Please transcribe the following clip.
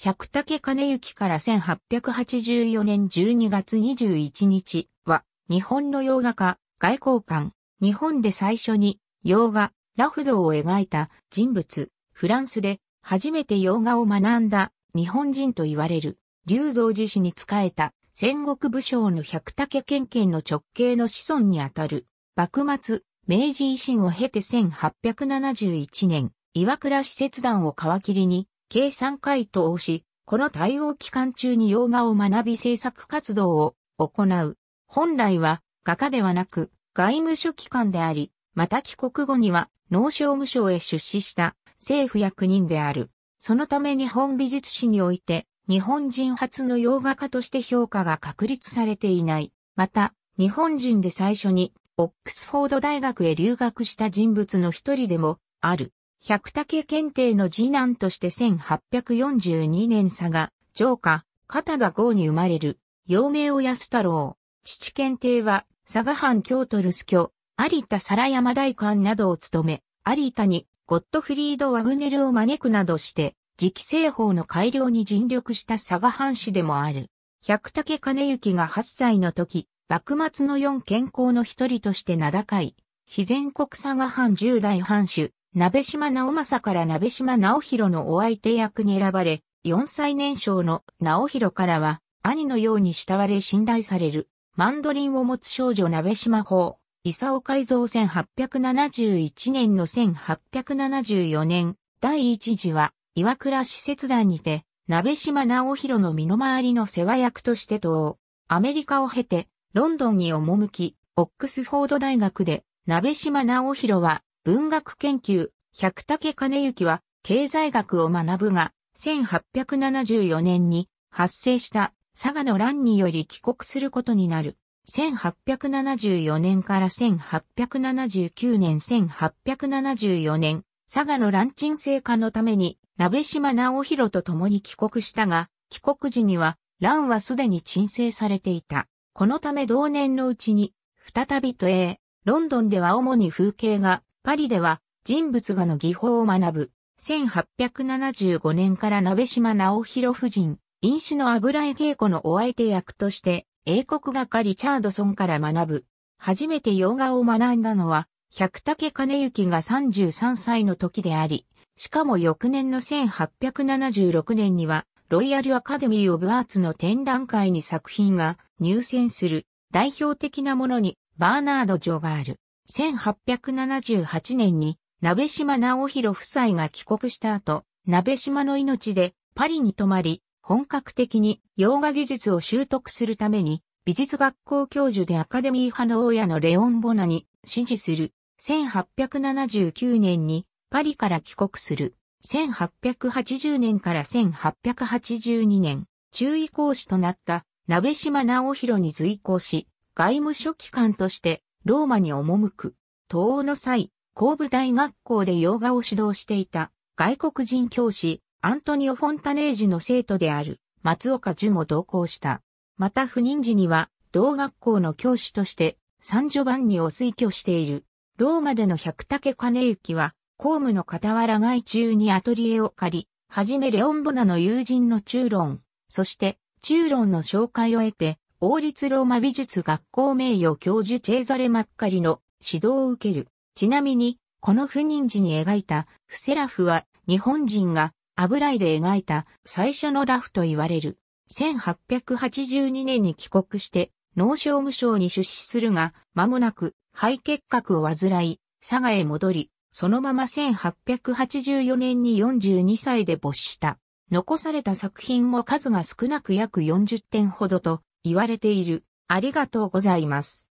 百武金行から1884年12月21日は、日本の洋画家、外交官、日本で最初に洋画、ラフ像を描いた人物、フランスで初めて洋画を学んだ日本人と言われる、龍造寺氏に仕えた戦国武将の百武県県の直系の子孫にあたる、幕末、明治維新を経て1871年、岩倉使節団を皮切りに、計3回答をし、この対応期間中に洋画を学び制作活動を行う。本来は画家ではなく外務書機関であり、また帰国後には農商務省へ出資した政府役人である。そのため日本美術史において日本人初の洋画家として評価が確立されていない。また、日本人で最初にオックスフォード大学へ留学した人物の一人でもある。百武検定の次男として1842年佐賀、城下、片田郷に生まれる、幼名を安太郎。父検定は、佐賀藩京都留守居、有田皿山大官などを務め、有田にゴットフリード・ワグネルを招くなどして、磁気製法の改良に尽力した佐賀藩士でもある。百武兼行が8歳の時、幕末の四健康の一人として名高い、非全国佐賀藩十代藩主、鍋島直政から鍋島直弘のお相手役に選ばれ、4歳年少の直弘からは、兄のように慕われ信頼される、マンドリンを持つ少女鍋島法、伊佐尾改造1871年の1874年、第一次は、岩倉使節団にて、鍋島直弘の身の回りの世話役としてと、アメリカを経て、ロンドンに赴き、オックスフォード大学で、鍋島直弘は、文学研究、百武兼行は、経済学を学ぶが、1874年に発生した佐賀の乱により帰国することになる。1874年から1879年、1874年、佐賀の乱鎮静化のために、鍋島直弘と共に帰国したが、帰国時には、乱はすでに鎮静されていた。このため同年のうちに、再び都営、ロンドンでは主に風景画、パリでは人物画の技法を学ぶ。1875年から鍋島直弘夫人、飲酒の油絵稽古のお相手役として、英国画家リチャードソンから学ぶ。初めて洋画を学んだのは、百武金行が33歳の時であり、しかも翌年の1876年には、ロイヤルアカデミー・オブ・アーツの展覧会に作品が入選する代表的なものにバーナード・ジョーがある。1878年に、鍋島直弘夫妻が帰国した後、鍋島の命でパリに泊まり、本格的に洋画技術を習得するために、美術学校教授でアカデミー派の親のレオン・ボナに支持する。1879年にパリから帰国する。1880年から1882年、中意講師となった鍋島直弘に随行し、外務書記官としてローマに赴く、東欧の際、工部大学校で洋画を指導していた外国人教師、アントニオ・フォンタネージの生徒である松岡樹も同行した。また不妊時には同学校の教師として三女番におを推挙している。ローマでの百武金行は公務の傍ら外中にアトリエを借り、はじめレオンボナの友人の中論、そして中論の紹介を得て王立ローマ美術学校名誉教授チェーザレ・マッカリの指導を受ける。ちなみに、この不妊時に描いたフセラフは日本人が油絵で描いた最初のラフと言われる。1882年に帰国して農商務省に出資するが、間もなく肺結核を患い、佐賀へ戻り、そのまま1884年に42歳で没した。残された作品も数が少なく約40点ほどと、言われている。ありがとうございます。